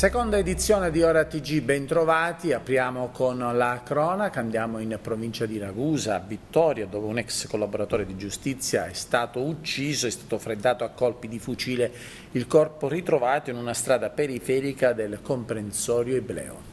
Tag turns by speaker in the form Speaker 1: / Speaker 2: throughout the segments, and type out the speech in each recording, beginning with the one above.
Speaker 1: Seconda edizione di Ora TG, bentrovati, apriamo con la cronaca, andiamo in provincia di Ragusa, Vittoria, dove un ex collaboratore di giustizia è stato ucciso, è stato freddato a colpi di fucile, il corpo ritrovato in una strada periferica del comprensorio Ibleo.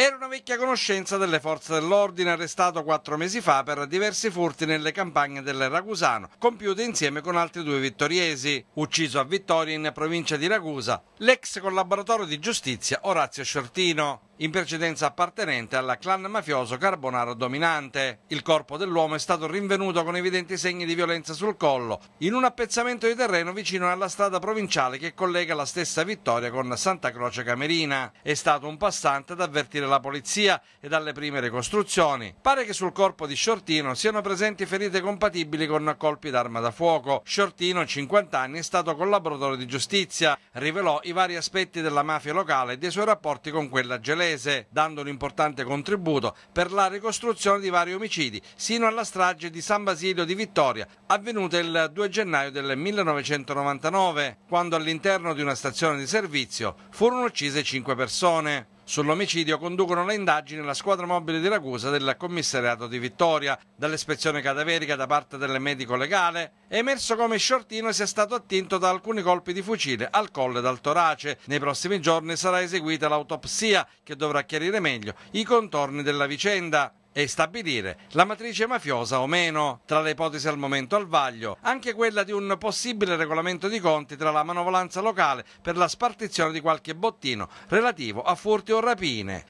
Speaker 2: Era una vecchia conoscenza delle forze dell'ordine arrestato quattro mesi fa per diversi furti nelle campagne del Ragusano, compiuti insieme con altri due vittoriesi. Ucciso a Vittoria in provincia di Ragusa, l'ex collaboratore di giustizia Orazio Sciortino in precedenza appartenente alla clan mafioso Carbonaro dominante. Il corpo dell'uomo è stato rinvenuto con evidenti segni di violenza sul collo in un appezzamento di terreno vicino alla strada provinciale che collega la stessa Vittoria con Santa Croce Camerina. È stato un passante ad avvertire la polizia e dalle prime ricostruzioni. Pare che sul corpo di Shortino siano presenti ferite compatibili con colpi d'arma da fuoco. Shortino, 50 anni, è stato collaboratore di giustizia. Rivelò i vari aspetti della mafia locale e dei suoi rapporti con quella gelea. Paese, dando un importante contributo per la ricostruzione di vari omicidi, sino alla strage di San Basilio di Vittoria, avvenuta il 2 gennaio del 1999, quando all'interno di una stazione di servizio furono uccise 5 persone. Sull'omicidio conducono le indagini la squadra mobile di Ragusa del commissariato di Vittoria. Dall'ispezione cadaverica da parte del medico legale è emerso come Shortino sia stato attinto da alcuni colpi di fucile al colle dal torace. Nei prossimi giorni sarà eseguita l'autopsia che dovrà chiarire meglio i contorni della vicenda e stabilire la matrice mafiosa o meno. Tra le ipotesi al momento al vaglio, anche quella di un possibile regolamento di conti tra la manovolanza locale per la spartizione di qualche bottino relativo a furti o rapine.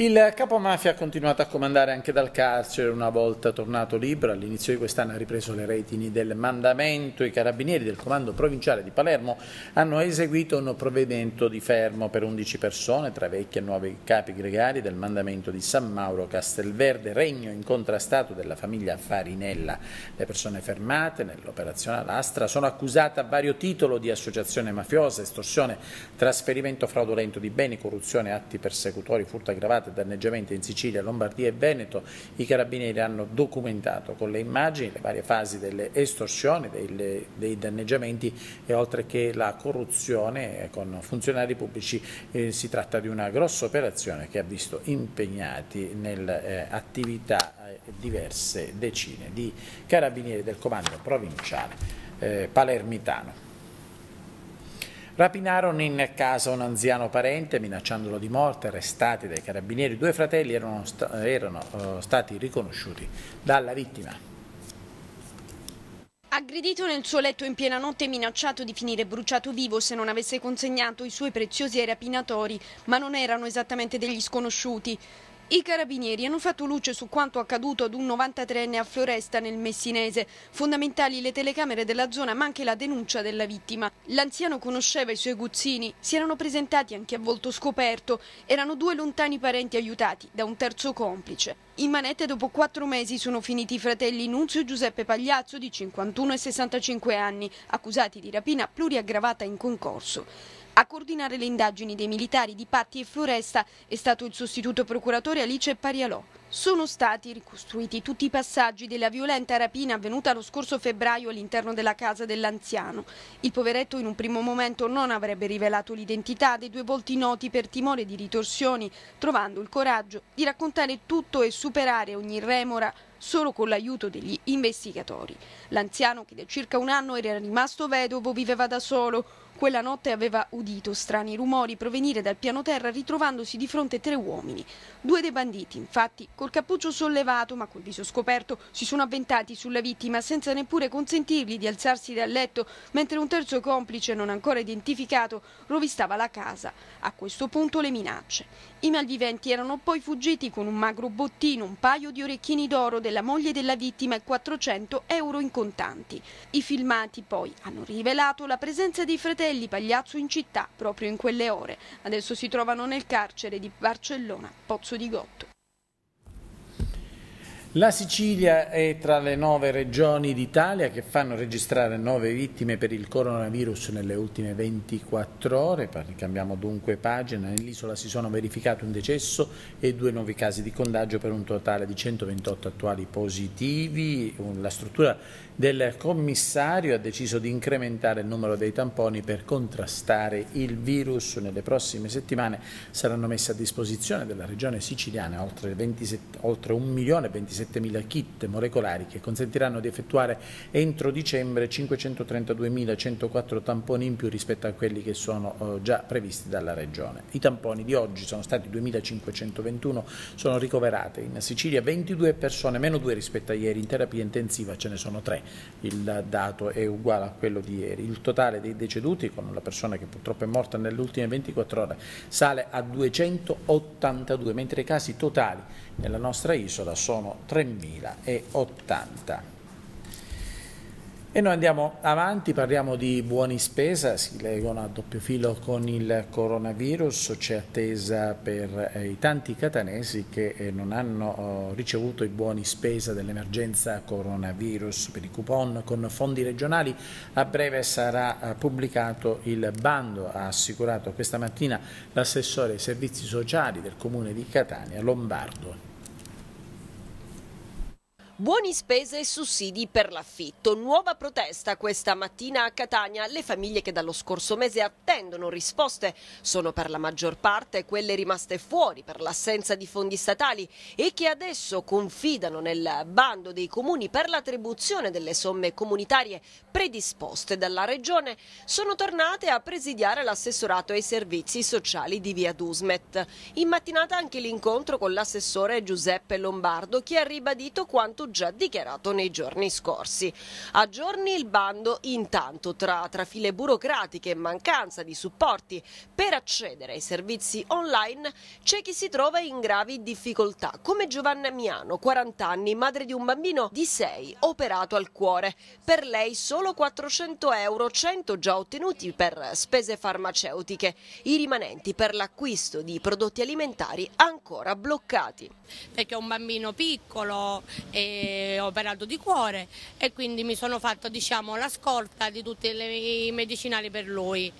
Speaker 1: Il capo mafia ha continuato a comandare anche dal carcere, una volta tornato libero all'inizio di quest'anno ha ripreso le retini del mandamento, i carabinieri del comando provinciale di Palermo hanno eseguito un provvedimento di fermo per 11 persone, tra vecchi e nuovi capi gregari del mandamento di San Mauro Castelverde, regno incontrastato della famiglia Farinella. Le persone fermate nell'operazione Alastra sono accusate a vario titolo di associazione mafiosa, estorsione, trasferimento fraudolento di beni, corruzione, atti persecutori, furto aggravato, e danneggiamenti in Sicilia, Lombardia e Veneto, i carabinieri hanno documentato con le immagini le varie fasi delle estorsioni, dei, dei danneggiamenti e oltre che la corruzione eh, con funzionari pubblici eh, si tratta di una grossa operazione che ha visto impegnati nell'attività eh, eh, diverse decine di carabinieri del comando provinciale eh, palermitano. Rapinarono in casa un anziano parente minacciandolo di morte, arrestati dai carabinieri. I due fratelli erano, sta- erano uh, stati riconosciuti dalla vittima.
Speaker 3: Aggredito nel suo letto in piena notte e minacciato di finire bruciato vivo se non avesse consegnato i suoi preziosi ai rapinatori, ma non erano esattamente degli sconosciuti. I carabinieri hanno fatto luce su quanto accaduto ad un 93enne a Floresta nel Messinese. Fondamentali le telecamere della zona ma anche la denuncia della vittima. L'anziano conosceva i suoi guzzini, si erano presentati anche a volto scoperto. Erano due lontani parenti aiutati da un terzo complice. In manette dopo quattro mesi sono finiti i fratelli Nunzio e Giuseppe Pagliazzo di 51 e 65 anni, accusati di rapina pluriaggravata in concorso. A coordinare le indagini dei militari di Patti e Floresta è stato il sostituto procuratore Alice Parialò. Sono stati ricostruiti tutti i passaggi della violenta rapina avvenuta lo scorso febbraio all'interno della casa dell'anziano. Il poveretto in un primo momento non avrebbe rivelato l'identità dei due volti noti per timore di ritorsioni, trovando il coraggio di raccontare tutto e superare ogni remora solo con l'aiuto degli investigatori. L'anziano, che da circa un anno era rimasto vedovo, viveva da solo. Quella notte aveva udito strani rumori provenire dal piano terra ritrovandosi di fronte tre uomini. Due dei banditi, infatti, col cappuccio sollevato ma col viso scoperto, si sono avventati sulla vittima senza neppure consentirgli di alzarsi dal letto, mentre un terzo complice, non ancora identificato, rovistava la casa. A questo punto le minacce. I malviventi erano poi fuggiti con un magro bottino, un paio di orecchini d'oro della moglie della vittima e 400 euro in contanti. I filmati poi hanno rivelato la presenza dei fratelli Castelli Pagliazzo in città proprio in quelle ore. Adesso si trovano nel carcere di Barcellona, Pozzo di Gotto.
Speaker 1: La Sicilia è tra le nove regioni d'Italia che fanno registrare nove vittime per il coronavirus nelle ultime 24 ore. Cambiamo dunque pagina. Nell'isola si sono verificati un decesso e due nuovi casi di condaggio per un totale di 128 attuali positivi. La struttura del commissario ha deciso di incrementare il numero dei tamponi per contrastare il virus. Nelle prossime settimane saranno messe a disposizione della regione siciliana oltre, 27, oltre 1 milione 27 7.000 kit molecolari che consentiranno di effettuare entro dicembre 532.104 tamponi in più rispetto a quelli che sono già previsti dalla Regione. I tamponi di oggi sono stati 2.521, sono ricoverate in Sicilia 22 persone, meno 2 rispetto a ieri, in terapia intensiva ce ne sono 3, il dato è uguale a quello di ieri. Il totale dei deceduti, con la persona che purtroppo è morta nelle ultime 24 ore, sale a 282, mentre i casi totali nella nostra isola sono 3080. E noi andiamo avanti, parliamo di buoni spesa, si legano a doppio filo con il coronavirus, c'è attesa per eh, i tanti catanesi che eh, non hanno oh, ricevuto i buoni spesa dell'emergenza coronavirus per i coupon con fondi regionali. A breve sarà eh, pubblicato il bando, ha assicurato questa mattina l'assessore ai servizi sociali del comune di Catania, Lombardo
Speaker 4: Buoni spese e sussidi per l'affitto. Nuova protesta questa mattina a Catania. Le famiglie che dallo scorso mese attendono risposte sono per la maggior parte quelle rimaste fuori per l'assenza di fondi statali e che adesso confidano nel bando dei comuni per l'attribuzione delle somme comunitarie predisposte dalla Regione. Sono tornate a presidiare l'assessorato ai servizi sociali di via Dusmet. In mattinata anche l'incontro con l'assessore Giuseppe Lombardo che ha ribadito quanto già dichiarato nei giorni scorsi. A giorni il bando intanto tra, trafile burocratiche e mancanza di supporti per accedere ai servizi online c'è chi si trova in gravi difficoltà come Giovanna Miano, 40 anni, madre di un bambino di 6, operato al cuore. Per lei solo 400 euro, 100 già ottenuti per spese farmaceutiche, i rimanenti per l'acquisto di prodotti alimentari ancora bloccati. Perché è un bambino piccolo, è eh, operato di cuore e quindi mi sono fatto diciamo, la scorta di tutti i medicinali per lui.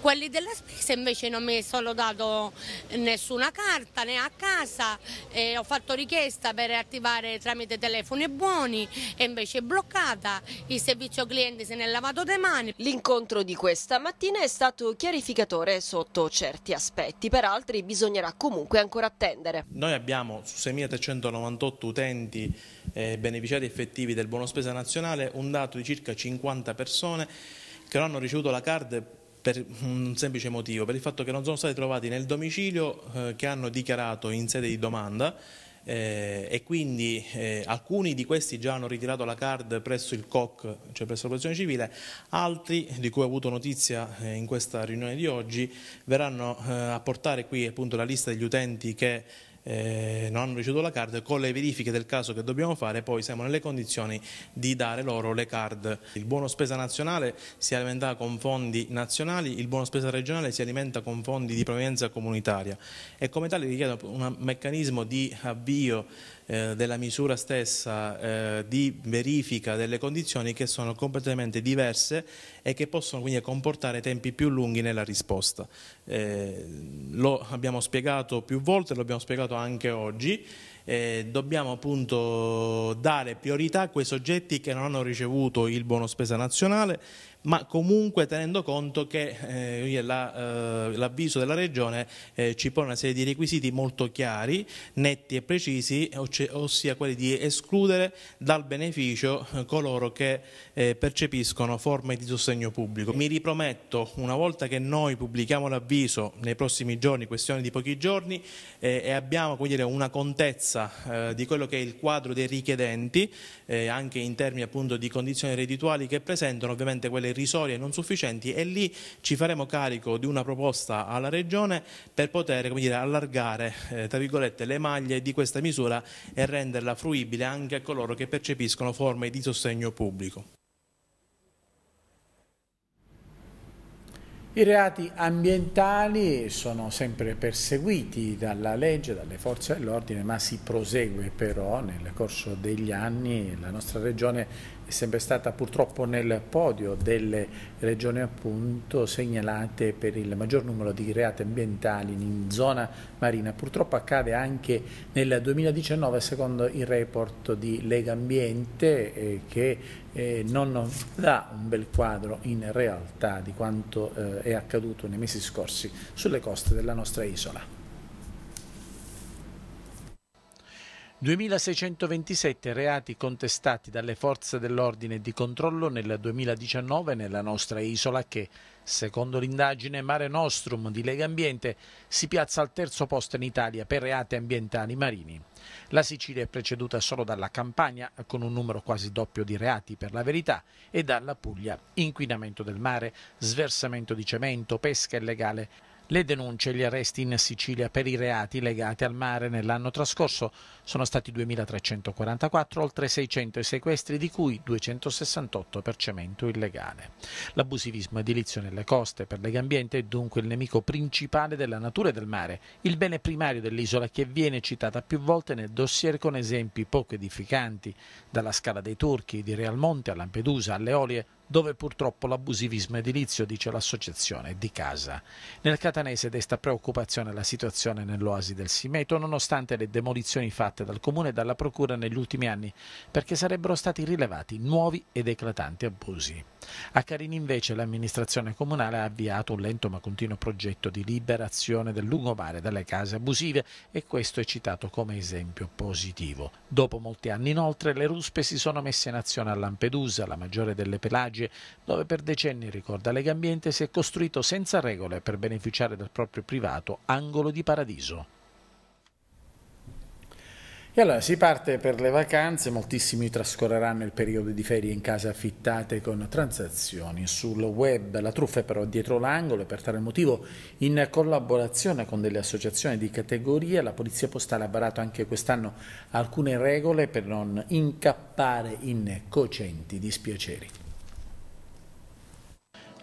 Speaker 4: Quelli della spesa invece non mi sono dato nessuna carta né a casa, e ho fatto richiesta per attivare tramite telefoni buoni e invece è bloccata, il servizio cliente se ne è lavato le mani. L'incontro di questa mattina è stato chiarificatore sotto certi aspetti, per altri bisognerà comunque ancora attendere.
Speaker 5: Noi abbiamo su 6.398 utenti eh, eh, beneficiari effettivi del buono spesa nazionale un dato di circa 50 persone che non hanno ricevuto la card per un semplice motivo, per il fatto che non sono stati trovati nel domicilio eh, che hanno dichiarato in sede di domanda eh, e quindi eh, alcuni di questi già hanno ritirato la card presso il COC, cioè presso la Protezione Civile, altri di cui ho avuto notizia eh, in questa riunione di oggi verranno eh, a portare qui appunto la lista degli utenti che eh, non hanno ricevuto la card, con le verifiche del caso che dobbiamo fare poi siamo nelle condizioni di dare loro le card. Il buono spesa nazionale si alimenta con fondi nazionali, il buono spesa regionale si alimenta con fondi di provenienza comunitaria e come tale richiede un meccanismo di avvio eh, della misura stessa eh, di verifica delle condizioni che sono completamente diverse e che possono quindi comportare tempi più lunghi nella risposta. Eh, lo abbiamo spiegato più volte, lo abbiamo spiegato anche oggi. Eh, dobbiamo appunto dare priorità a quei soggetti che non hanno ricevuto il buono spesa nazionale ma comunque tenendo conto che eh, l'avviso la, eh, della Regione eh, ci pone una serie di requisiti molto chiari, netti e precisi, ossia quelli di escludere dal beneficio eh, coloro che eh, percepiscono forme di sostegno pubblico. Mi riprometto, una volta che noi pubblichiamo l'avviso nei prossimi giorni, questione di pochi giorni, eh, e abbiamo dire, una contezza di quello che è il quadro dei richiedenti, anche in termini appunto, di condizioni reddituali che presentano, ovviamente quelle irrisorie e non sufficienti e lì ci faremo carico di una proposta alla Regione per poter dire, allargare eh, le maglie di questa misura e renderla fruibile anche a coloro che percepiscono forme di sostegno pubblico.
Speaker 1: I reati ambientali sono sempre perseguiti dalla legge, dalle forze dell'ordine, ma si prosegue però nel corso degli anni la nostra regione è sempre stata purtroppo nel podio delle regioni appunto segnalate per il maggior numero di reati ambientali in zona marina. Purtroppo accade anche nel 2019 secondo il report di Lega Ambiente eh, che eh, non dà un bel quadro in realtà di quanto eh, è accaduto nei mesi scorsi sulle coste della nostra isola. 2627 reati contestati dalle forze dell'ordine e di controllo nel 2019 nella nostra isola che, secondo l'indagine Mare Nostrum di Lega Ambiente, si piazza al terzo posto in Italia per reati ambientali marini. La Sicilia è preceduta solo dalla Campania, con un numero quasi doppio di reati per la verità, e dalla Puglia, inquinamento del mare, sversamento di cemento, pesca illegale, le denunce e gli arresti in Sicilia per i reati legati al mare nell'anno trascorso sono stati 2.344, oltre 600 i sequestri, di cui 268 per cemento illegale. L'abusivismo edilizio nelle coste per Legambiente è dunque il nemico principale della natura e del mare, il bene primario dell'isola che viene citata più volte nel dossier con esempi poco edificanti, dalla scala dei turchi di Realmonte a Lampedusa alle Olie dove purtroppo l'abusivismo edilizio, dice l'associazione, è di casa. Nel catanese desta preoccupazione la situazione nell'oasi del Simeto, nonostante le demolizioni fatte dal comune e dalla procura negli ultimi anni, perché sarebbero stati rilevati nuovi ed eclatanti abusi. A Carini invece l'amministrazione comunale ha avviato un lento ma continuo progetto di liberazione del lungomare dalle case abusive e questo è citato come esempio positivo. Dopo molti anni inoltre le ruspe si sono messe in azione a Lampedusa, la maggiore delle pelagie, spiagge dove per decenni, ricorda Lega Ambiente, si è costruito senza regole per beneficiare del proprio privato angolo di paradiso. E allora si parte per le vacanze, moltissimi trascorreranno il periodo di ferie in case affittate con transazioni sul web, la truffa è però dietro l'angolo e per tale motivo in collaborazione con delle associazioni di categoria la Polizia Postale ha barato anche quest'anno alcune regole per non incappare in cocenti dispiaceri.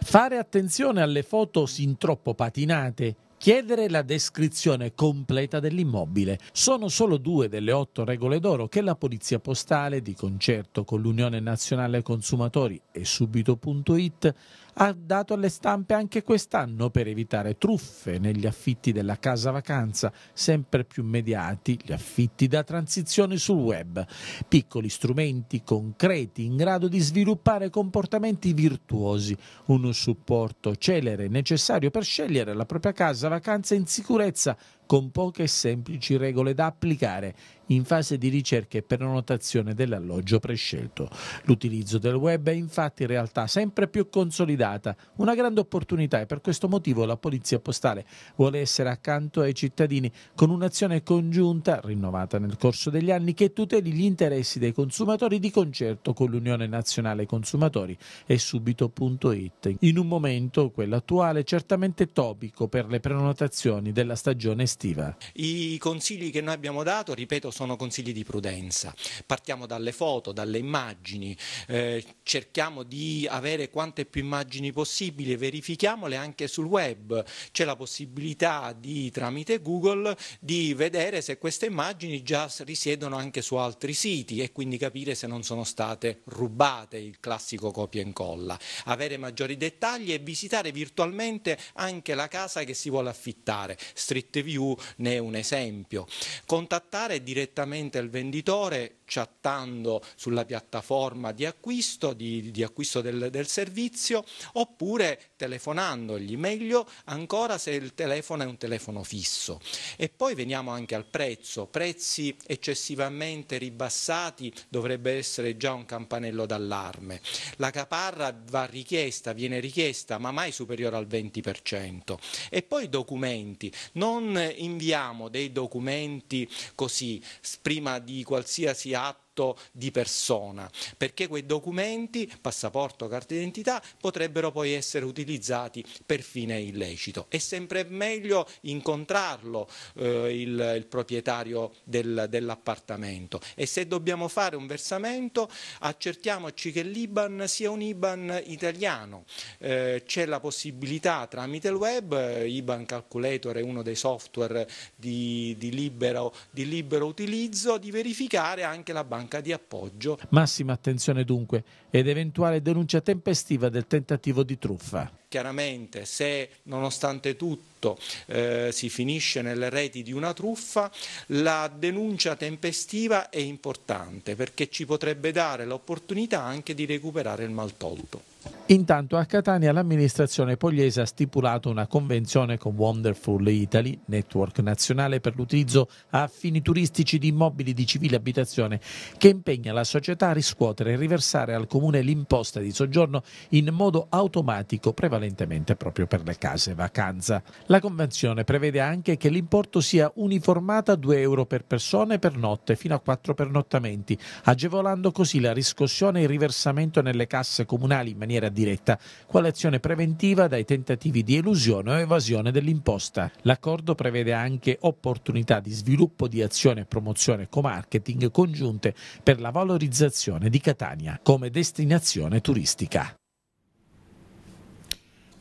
Speaker 1: Fare attenzione alle foto sin troppo patinate chiedere la descrizione completa dell'immobile. Sono solo due delle otto regole d'oro che la Polizia Postale, di concerto con l'Unione Nazionale Consumatori e subito.it, ha dato alle stampe anche quest'anno per evitare truffe negli affitti della casa vacanza, sempre più mediati gli affitti da transizione sul web. Piccoli strumenti concreti in grado di sviluppare comportamenti virtuosi, uno supporto celere necessario per scegliere la propria casa vacanza in sicurezza con poche e semplici regole da applicare in fase di ricerca e prenotazione dell'alloggio prescelto. L'utilizzo del web è infatti in realtà sempre più consolidata, una grande opportunità e per questo motivo la Polizia Postale vuole essere accanto ai cittadini con un'azione congiunta, rinnovata nel corso degli anni, che tuteli gli interessi dei consumatori di concerto con l'Unione Nazionale Consumatori e subito.it. In un momento, quello attuale, certamente topico per le prenotazioni della stagione estiva effettiva?
Speaker 6: I consigli che noi abbiamo dato, ripeto, sono consigli di prudenza. Partiamo dalle foto, dalle immagini, eh, cerchiamo di avere quante più immagini possibili, verifichiamole anche sul web. C'è la possibilità di, tramite Google di vedere se queste immagini già risiedono anche su altri siti e quindi capire se non sono state rubate, il classico copia e incolla. Avere maggiori dettagli e visitare virtualmente anche la casa che si vuole affittare. Street View ne è un esempio. Contattare direttamente il venditore chattando sulla piattaforma di acquisto, di, di acquisto del, del, servizio, oppure telefonandogli, meglio ancora se il telefono è un telefono fisso. E poi veniamo anche al prezzo, prezzi eccessivamente ribassati dovrebbe essere già un campanello d'allarme. La caparra va richiesta, viene richiesta, ma mai superiore al 20%. E poi documenti, non inviamo dei documenti così prima di qualsiasi altro gato atto di persona, perché quei documenti, passaporto, carta d'identità, potrebbero poi essere utilizzati per fine illecito. È sempre meglio incontrarlo eh, il, il, proprietario del, dell'appartamento e se dobbiamo fare un versamento accertiamoci che l'IBAN sia un IBAN italiano. Eh, C'è la possibilità tramite il web, eh, IBAN Calculator è uno dei software di, di, libero, di libero utilizzo, di verificare anche la banca manca di appoggio.
Speaker 1: Massima attenzione dunque ed eventuale denuncia tempestiva del tentativo di truffa.
Speaker 6: Chiaramente se nonostante tutto eh, si finisce nelle reti di una truffa, la denuncia tempestiva è importante perché ci potrebbe dare l'opportunità anche di recuperare il mal
Speaker 1: tolto. Intanto a Catania l'amministrazione pugliese ha stipulato una convenzione con Wonderful Italy, network nazionale per l'utilizzo a fini turistici di immobili di civile abitazione, che impegna la società a riscuotere e riversare al comune l'imposta di soggiorno in modo automatico, prevalentemente proprio per le case vacanza. La convenzione prevede anche che l'importo sia uniformato a 2 euro per persona e per notte fino a 4 pernottamenti, agevolando così la riscossione e il riversamento nelle casse comunali in maniera maniera diretta, quale azione preventiva dai tentativi di elusione o evasione dell'imposta. L'accordo prevede anche opportunità di sviluppo di azione promozione co-marketing congiunte per la valorizzazione di Catania come destinazione turistica.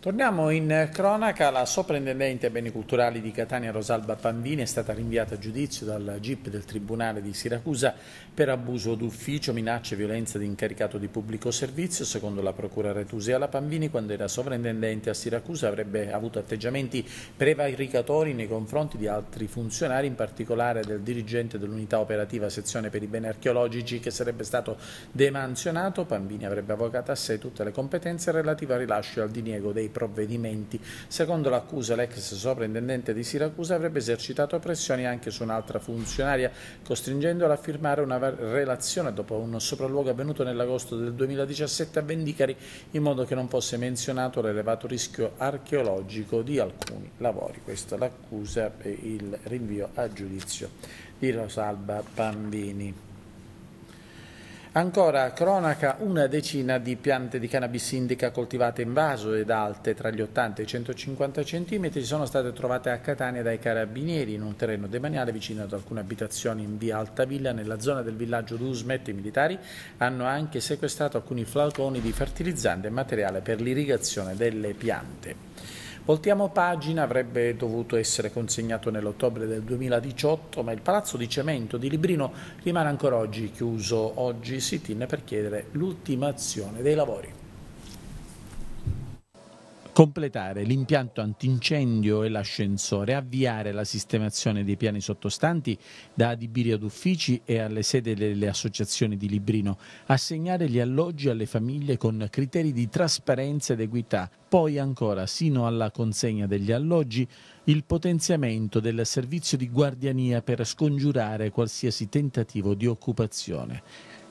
Speaker 1: Torniamo in cronaca, la soprintendente beni culturali di Catania Rosalba Pandini è stata rinviata a giudizio dal GIP del Tribunale di Siracusa per abuso d'ufficio, minacce e violenza di incaricato di pubblico servizio. Secondo la procura Retusia La Pambini, quando era sovrintendente a Siracusa, avrebbe avuto atteggiamenti prevaricatori nei confronti di altri funzionari, in particolare del dirigente dell'unità operativa sezione per i beni archeologici che sarebbe stato demansionato. Pambini avrebbe avvocato a sé tutte le competenze relative al rilascio e al diniego dei provvedimenti. Secondo l'accusa, l'ex sovrintendente di Siracusa avrebbe esercitato pressioni anche su un'altra funzionaria, costringendola a firmare una relazione dopo un sopralluogo avvenuto nell'agosto del 2017 a Vendicari in modo che non fosse menzionato l'elevato rischio archeologico di alcuni lavori. Questa è l'accusa e il rinvio a giudizio di Rosalba Bambini. Ancora cronaca una decina di piante di cannabis indica coltivate in vaso ed alte tra gli 80 e i 150 cm sono state trovate a Catania dai carabinieri in un terreno demaniale vicino ad alcune abitazioni in via Altavilla nella zona del villaggio d'Usmet. I militari hanno anche sequestrato alcuni flautoni di fertilizzante e materiale per l'irrigazione delle piante. Voltiamo pagina avrebbe dovuto essere consegnato nell'ottobre del 2018, ma il palazzo di cemento di Librino rimane ancora oggi chiuso. Oggi si tinne per chiedere l'ultimazione dei lavori completare l'impianto antincendio e l'ascensore, avviare la sistemazione dei piani sottostanti da adibire ad uffici e alle sede delle associazioni di Librino, assegnare gli alloggi alle famiglie con criteri di trasparenza ed equità, poi ancora sino alla consegna degli alloggi il potenziamento del servizio di guardiania per scongiurare qualsiasi tentativo di occupazione.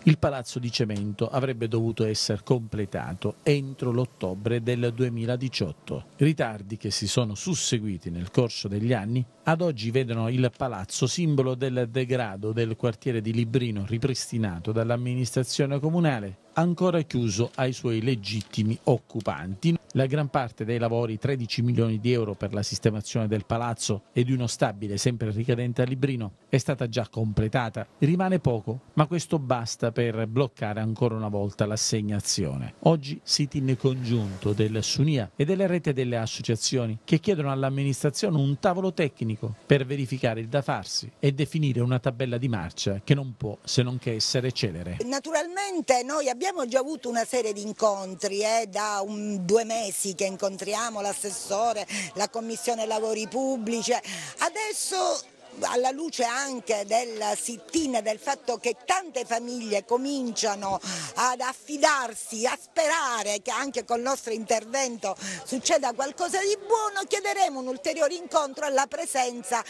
Speaker 1: Il palazzo di cemento avrebbe dovuto essere completato entro l'ottobre del 2018. Ritardi che si sono susseguiti nel corso degli anni ad oggi vedono il palazzo simbolo del degrado del quartiere di Librino ripristinato dall'amministrazione comunale ancora chiuso ai suoi legittimi occupanti. La gran parte dei lavori, 13 milioni di euro per la sistemazione del palazzo e di uno stabile sempre ricadente a Librino, è stata già completata. Rimane poco, ma questo basta per bloccare ancora una volta l'assegnazione. Oggi si tiene congiunto del Sunia e delle rete delle associazioni che chiedono all'amministrazione un tavolo tecnico per verificare il da farsi e definire una tabella di marcia che non può se non che essere celere.
Speaker 7: Naturalmente noi abbiamo abbiamo già avuto una serie di incontri, eh, da un, due mesi che incontriamo l'assessore, la Commissione Lavori Pubblici, adesso alla luce anche del sit-in, del fatto che tante famiglie cominciano ad affidarsi, a sperare che anche col nostro intervento succeda qualcosa di buono, chiederemo un ulteriore incontro alla presenza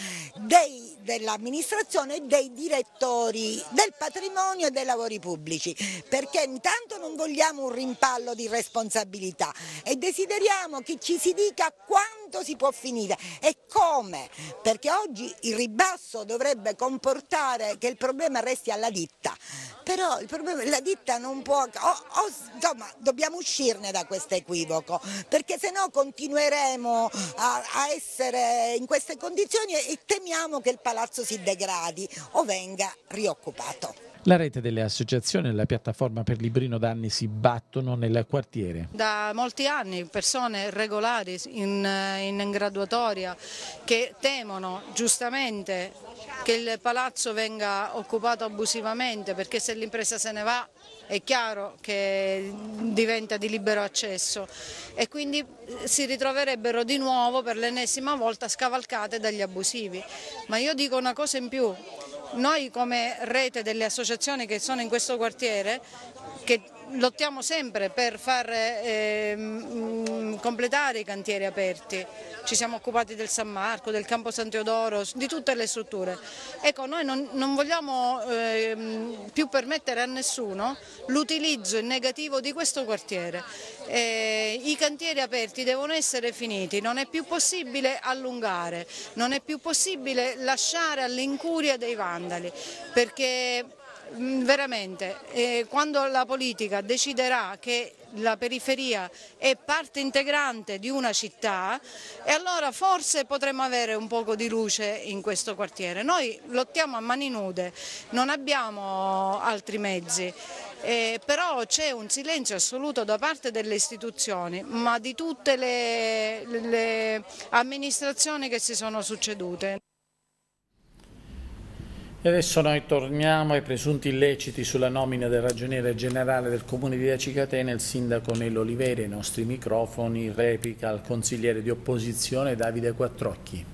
Speaker 7: dell'amministrazione e dei direttori del patrimonio e dei lavori pubblici, perché intanto non vogliamo un rimpallo di responsabilità e desideriamo che ci si dica quando quanto si può finire e come, perché oggi il ribasso dovrebbe comportare che il problema resti alla ditta, però il problema, la ditta non può, o, o, insomma dobbiamo uscirne da questo equivoco, perché se no continueremo a, a essere in queste condizioni e temiamo che il palazzo si degradi o venga rioccupato.
Speaker 1: La rete delle associazioni e la piattaforma per Librino Danni si battono nel quartiere.
Speaker 8: Da molti anni persone regolari in, in, graduatoria che temono giustamente che il palazzo venga occupato abusivamente perché se l'impresa se ne va è chiaro che diventa di libero accesso e quindi si ritroverebbero di nuovo per l'ennesima volta scavalcate dagli abusivi. Ma io dico una cosa in più, noi come rete delle associazioni che sono in questo quartiere, che lottiamo sempre per far eh, completare i cantieri aperti, ci siamo occupati del San Marco, del Campo San Teodoro, di tutte le strutture. Ecco, noi non, non vogliamo eh, più permettere a nessuno l'utilizzo negativo di questo quartiere. Eh, I cantieri aperti devono essere finiti, non è più possibile allungare, non è più possibile lasciare all'incuria dei vandali, perché Mm, veramente eh, quando la politica deciderà che la periferia è parte integrante di una città e allora forse potremmo avere un poco di luce in questo quartiere. Noi lottiamo a mani nude, non abbiamo altri mezzi. Eh, però c'è un silenzio assoluto da parte delle istituzioni, ma di tutte le, le amministrazioni che si sono succedute.
Speaker 1: E adesso noi torniamo ai presunti illeciti sulla nomina del ragioniere generale del comune di Via il sindaco Nello Oliveri, ai nostri microfoni, replica al consigliere di opposizione Davide Quattrocchi.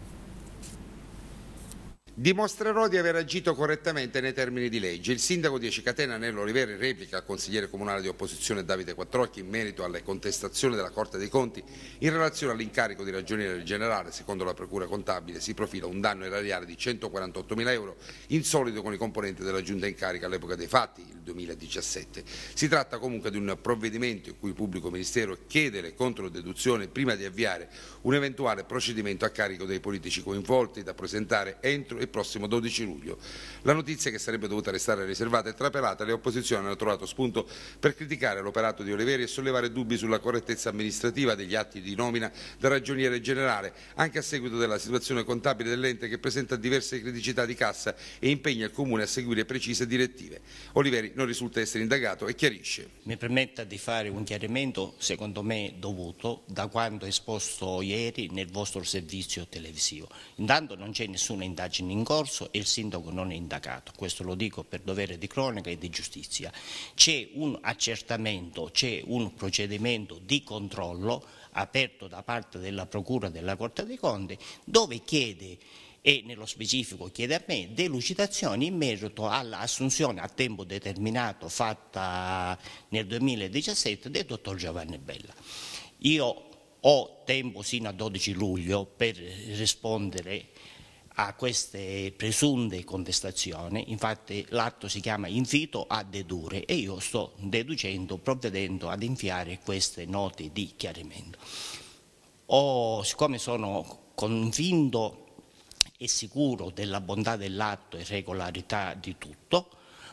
Speaker 9: Dimostrerò di aver agito correttamente nei termini di legge. Il sindaco di Catena Nello Oliveri, replica al consigliere comunale di opposizione Davide Quattrocchi in merito alle contestazioni della Corte dei Conti in relazione all'incarico di ragioniere generale. Secondo la Procura Contabile si profila un danno erariale di 148 mila euro in solido con i componenti della Giunta in carica all'epoca dei fatti, il 2017. Si tratta comunque di un provvedimento in cui il pubblico ministero chiede le controdeduzioni prima di avviare un eventuale procedimento a carico dei politici coinvolti da presentare entro il prossimo 12 luglio. La notizia che sarebbe dovuta restare riservata e trapelata, le opposizioni hanno trovato spunto per criticare l'operato di Oliveri e sollevare dubbi sulla correttezza amministrativa degli atti di nomina da ragioniere generale, anche a seguito della situazione contabile dell'ente che presenta diverse criticità di cassa e impegna il Comune a seguire precise direttive. Oliveri non risulta essere indagato e chiarisce. Mi permetta di fare un
Speaker 10: chiarimento, secondo me dovuto, da quanto esposto ieri nel vostro servizio televisivo. Intanto non c'è nessuna indagine in in corso e il sindaco non è indagato, questo lo dico per dovere di cronaca e di giustizia. C'è un accertamento, c'è un procedimento di controllo aperto da parte della Procura della Corte dei Conti dove chiede e nello specifico chiede a me delucidazioni in merito all'assunzione a tempo determinato fatta nel 2017 del dottor Giovanni Bella. Io ho tempo sino a 12 luglio per rispondere a queste presunte contestazioni, infatti l'atto si chiama invito a dedurre e io sto deducendo, provvedendo ad infiare queste note di chiarimento. O, siccome sono convinto e sicuro della bontà dell'atto e regolarità di tutto,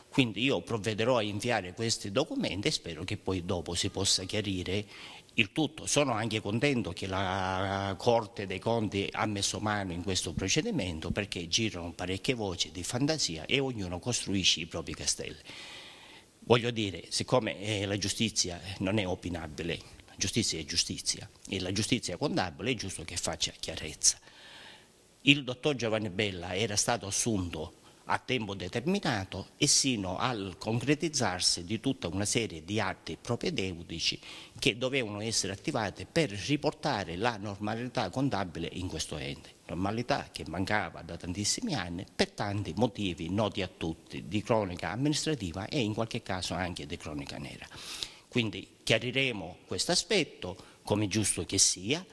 Speaker 10: quindi io provvederò a inviare questi documenti e spero che poi dopo si possa chiarire il tutto. Sono anche contento che la Corte dei Conti ha messo mano in questo procedimento perché girano parecchie voci di fantasia e ognuno costruisce i propri castelli. Voglio dire, siccome eh, la giustizia non è opinabile, la giustizia è giustizia e la giustizia contabile è giusto che faccia chiarezza. Il dottor Giovanni Bella era stato assunto a tempo determinato e sino al concretizzarsi di tutta una serie di atti propedeutici che dovevano essere attivati per riportare la normalità contabile in questo ente. Normalità che mancava da tantissimi anni per tanti motivi noti a tutti di cronica amministrativa e in qualche caso anche di cronica nera. Quindi chiariremo questo aspetto come giusto che sia,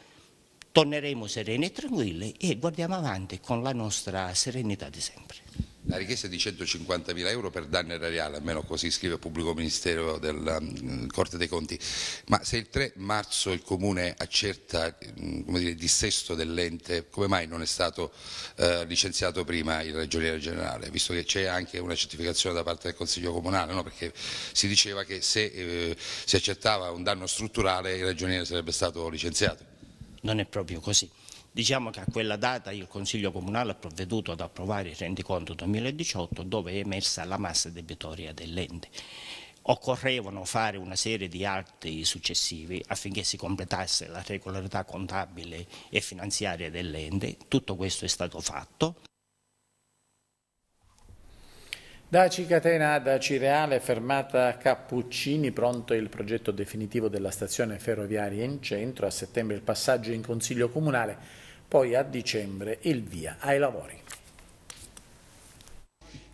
Speaker 10: torneremo sereni e tranquilli e guardiamo avanti con la nostra serenità di sempre
Speaker 9: la richiesta di 150.000 euro per danno erariale, almeno così scrive il pubblico ministero della mm, Corte dei Conti, ma se il 3 marzo il Comune accerta mm, dire, il dissesto dell'ente, come mai non è stato eh, licenziato prima il Ragioniere Generale, visto che c'è anche una certificazione da parte del Consiglio Comunale, no? perché si diceva che se eh, si accertava un danno strutturale il Ragioniere sarebbe stato licenziato?
Speaker 10: Non è proprio così. Diciamo che a quella data il Consiglio Comunale ha provveduto ad approvare il rendiconto 2018 dove è emersa la massa debitoria dell'ente. Occorrevano fare una serie di atti successivi affinché si completasse la regolarità contabile e finanziaria dell'ente. Tutto questo è stato fatto.
Speaker 1: Da Cicatena da Cireale, fermata Cappuccini, pronto il progetto definitivo della stazione ferroviaria in centro. A settembre il passaggio in Consiglio Comunale poi a dicembre il via ai lavori.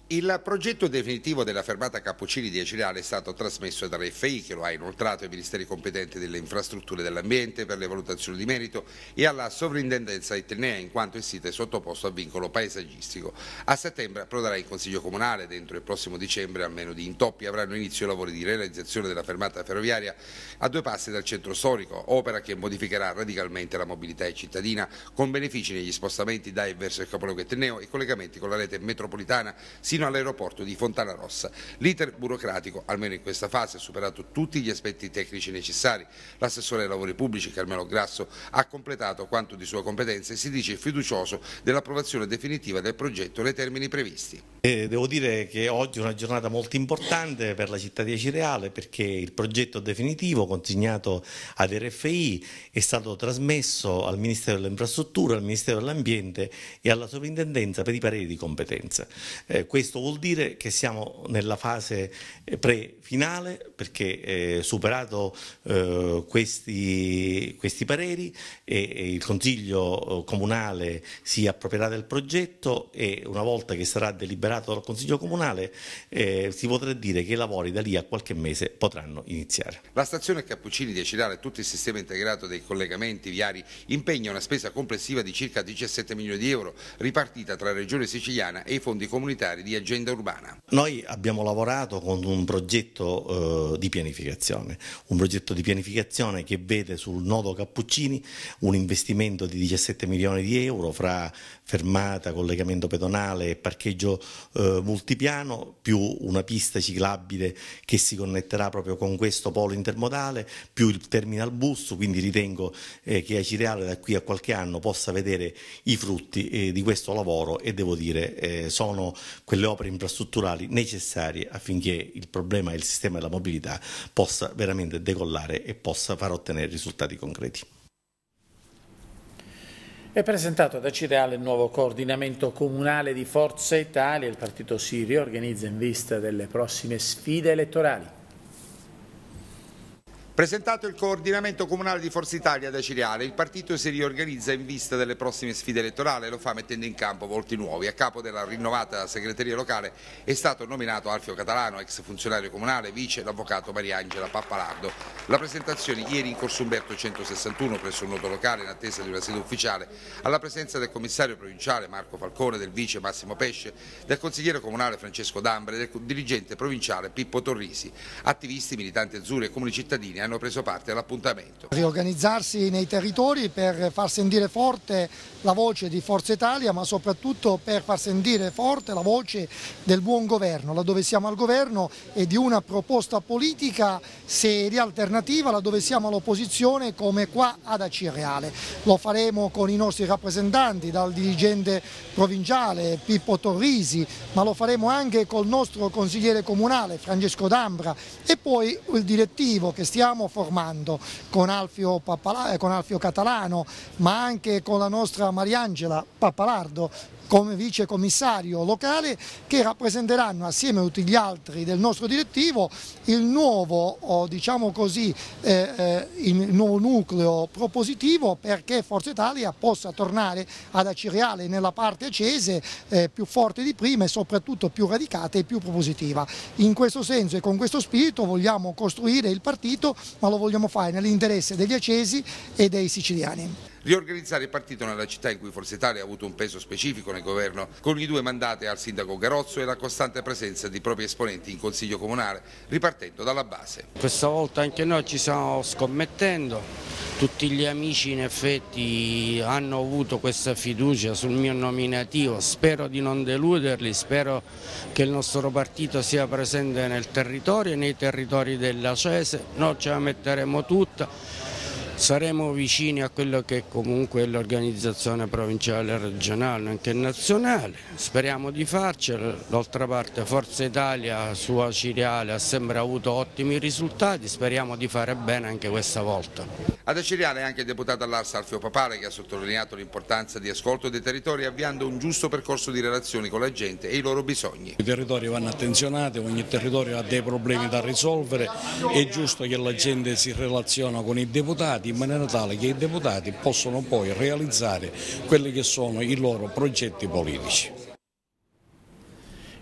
Speaker 9: Il progetto definitivo della fermata Cappuccini di Acireale è stato trasmesso dall'FI che lo ha inoltrato ai ministeri competenti delle infrastrutture e dell'ambiente per le valutazioni di merito e alla sovrintendenza etnea in quanto il sito è sottoposto a vincolo paesaggistico. A settembre approderà il Consiglio Comunale, dentro il prossimo dicembre a meno di intoppi avranno inizio i lavori di realizzazione della fermata ferroviaria a due passi dal centro storico, opera che modificherà radicalmente la mobilità cittadina con benefici negli spostamenti da e verso il capoluogo etneo e collegamenti con la rete metropolitana si fino all'aeroporto di Fontana Rossa. L'iter burocratico, almeno in questa fase, ha superato tutti gli aspetti tecnici necessari. L'assessore ai lavori pubblici, Carmelo Grasso, ha completato quanto di sua competenza e si dice fiducioso dell'approvazione definitiva del progetto nei termini previsti.
Speaker 11: Eh, devo dire che oggi è una giornata molto importante per la città di Cireale perché il progetto definitivo consegnato ad RFI è stato trasmesso al Ministero delle Infrastrutture, al Ministero dell'Ambiente e alla Sovrintendenza per i pareri di competenza. Eh, questo vuol dire che siamo nella fase eh, pre-finale perché eh, superato eh, questi, questi, pareri e, e il Consiglio eh, Comunale si approprierà del progetto e una volta che sarà deliberato dal Consiglio Comunale eh, si potrà dire che i lavori da lì a qualche mese potranno iniziare.
Speaker 9: La stazione Cappuccini di Acidale e tutto il sistema integrato dei collegamenti viari impegna una spesa complessiva di circa 17 milioni di euro ripartita tra la Regione Siciliana e i fondi comunitari di agenda urbana.
Speaker 11: Noi abbiamo lavorato con un progetto eh, di pianificazione, un progetto di pianificazione che vede sul nodo Cappuccini un investimento di 17 milioni di euro fra fermata, collegamento pedonale e parcheggio eh, multipiano più una pista ciclabile che si connetterà proprio con questo polo intermodale più il terminal bus, quindi ritengo eh, che Acireale da qui a qualche anno possa vedere i frutti eh, di questo lavoro e devo dire eh, sono quelle opere infrastrutturali necessarie affinché il problema del sistema della mobilità possa veramente decollare e possa far ottenere risultati concreti.
Speaker 1: È presentato da Cireale il nuovo coordinamento comunale di Forza Italia. Il partito si riorganizza in vista delle prossime sfide elettorali.
Speaker 9: Presentato il coordinamento comunale di Forza Italia da Ciriale, il partito si riorganizza in vista delle prossime sfide elettorali e lo fa mettendo in campo volti nuovi. A capo della rinnovata segreteria locale è stato nominato Alfio Catalano, ex funzionario comunale, vice l'avvocato Mariangela Pappalardo. La presentazione ieri in Corso Umberto 161 presso un noto locale in attesa di una sede ufficiale, alla presenza del commissario provinciale Marco Falcone, del vice Massimo Pesce, del consigliere comunale Francesco D'Ambre, e del dirigente provinciale Pippo Torrisi. Attivisti, militanti azzurri e comuni cittadini hanno hanno preso parte all'appuntamento.
Speaker 12: Riorganizzarsi nei territori per far sentire forte la voce di Forza Italia ma soprattutto per far sentire forte la voce del buon governo, laddove siamo al governo e di una proposta politica seria, alternativa, laddove siamo all'opposizione come qua ad Acireale. Lo faremo con i nostri rappresentanti, dal dirigente provinciale Pippo Torrisi, ma lo faremo anche col nostro consigliere comunale Francesco D'Ambra e poi il direttivo che stiamo stiamo formando con Alfio, Papala, con Alfio Catalano ma anche con la nostra Mariangela Pappalardo come vice commissario locale che rappresenteranno assieme a tutti gli altri del nostro direttivo il nuovo, diciamo così, eh, eh, il nuovo nucleo propositivo perché Forza Italia possa tornare ad Acireale nella parte accese eh, più forte di prima e soprattutto più radicata e più propositiva. In questo senso e con questo spirito vogliamo costruire il partito ma lo vogliamo fare nell'interesse degli accesi e dei siciliani
Speaker 9: riorganizzare il partito nella città in cui Forza Italia ha avuto un peso specifico nel governo, con i due mandati al sindaco Garozzo e la costante presenza di propri esponenti in consiglio comunale, ripartendo dalla base.
Speaker 10: Questa volta anche noi ci stiamo scommettendo, tutti gli amici in effetti hanno avuto questa fiducia sul mio nominativo, spero di non deluderli, spero che il nostro partito sia presente nel territorio e nei territori dell'Acese, noi ce la metteremo tutta saremo vicini a quello che comunque è l'organizzazione provinciale, regionale, anche nazionale, speriamo di farcela, d'altra parte Forza Italia sua Ciriale ha sempre avuto ottimi risultati, speriamo di fare bene anche questa volta.
Speaker 9: Ad è anche il deputato all'Arsa Alfio Papale che ha sottolineato l'importanza di ascolto dei territori avviando un giusto percorso di relazioni con la gente e i loro bisogni.
Speaker 2: I territori vanno attenzionati, ogni territorio ha dei problemi da risolvere, è giusto che la gente si relaziona con i deputati in maniera tale che i deputati possano poi realizzare quelli che sono i loro progetti politici.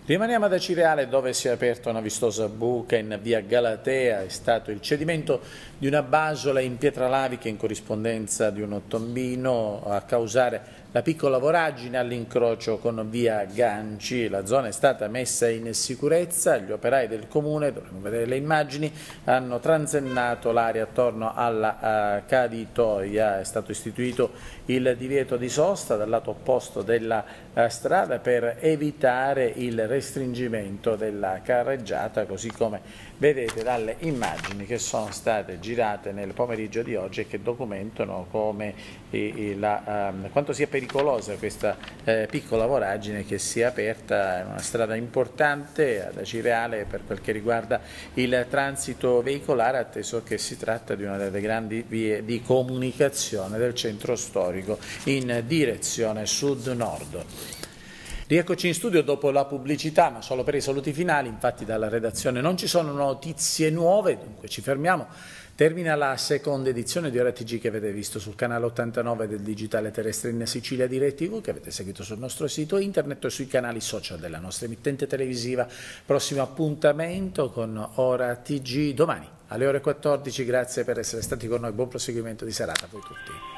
Speaker 1: Rimaniamo da Cireale dove si è aperta una vistosa buca in via Galatea, è stato il cedimento di una basola in pietralavi che in corrispondenza di un ottombino a causare la piccola voragine all'incrocio con via Ganci. La zona è stata messa in sicurezza, gli operai del comune, dovremmo vedere le immagini, hanno transennato l'area attorno alla uh, caditoia. È stato istituito il divieto di sosta dal lato opposto della uh, strada per evitare il restringimento della carreggiata, così come vedete dalle immagini che sono state girate nel pomeriggio di oggi e che documentano come, eh, la, uh, quanto sia pericoloso pericolosa questa eh, piccola voragine che si è aperta, è una strada importante ad Acireale per quel che riguarda il transito veicolare, atteso che si tratta di una delle grandi vie di comunicazione del centro storico in direzione sud-nord. Rieccoci in studio dopo la pubblicità, ma solo per i saluti finali, infatti dalla redazione non ci sono notizie nuove, dunque ci fermiamo. Termina la seconda edizione di Ora TG che avete visto sul canale 89 del Digitale Terrestre in Sicilia Direttivo, che avete seguito sul nostro sito internet o sui canali social della nostra emittente televisiva. Prossimo appuntamento con Ora TG domani alle ore 14. Grazie per essere stati con noi, buon proseguimento di serata a voi tutti.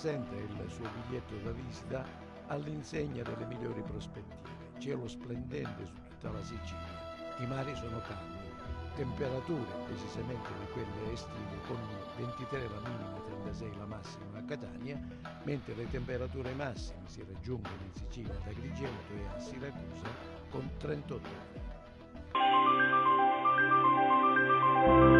Speaker 6: presenta il suo biglietto da visita all'insegna delle migliori prospettive. Cielo splendente su tutta la Sicilia, i mari sono calmi, temperature decisamente di quelle estive con 23 la minima e 36 la massima a Catania, mentre le temperature massime si raggiungono in Sicilia ad Agrigento e a Siracusa con 38 gradi.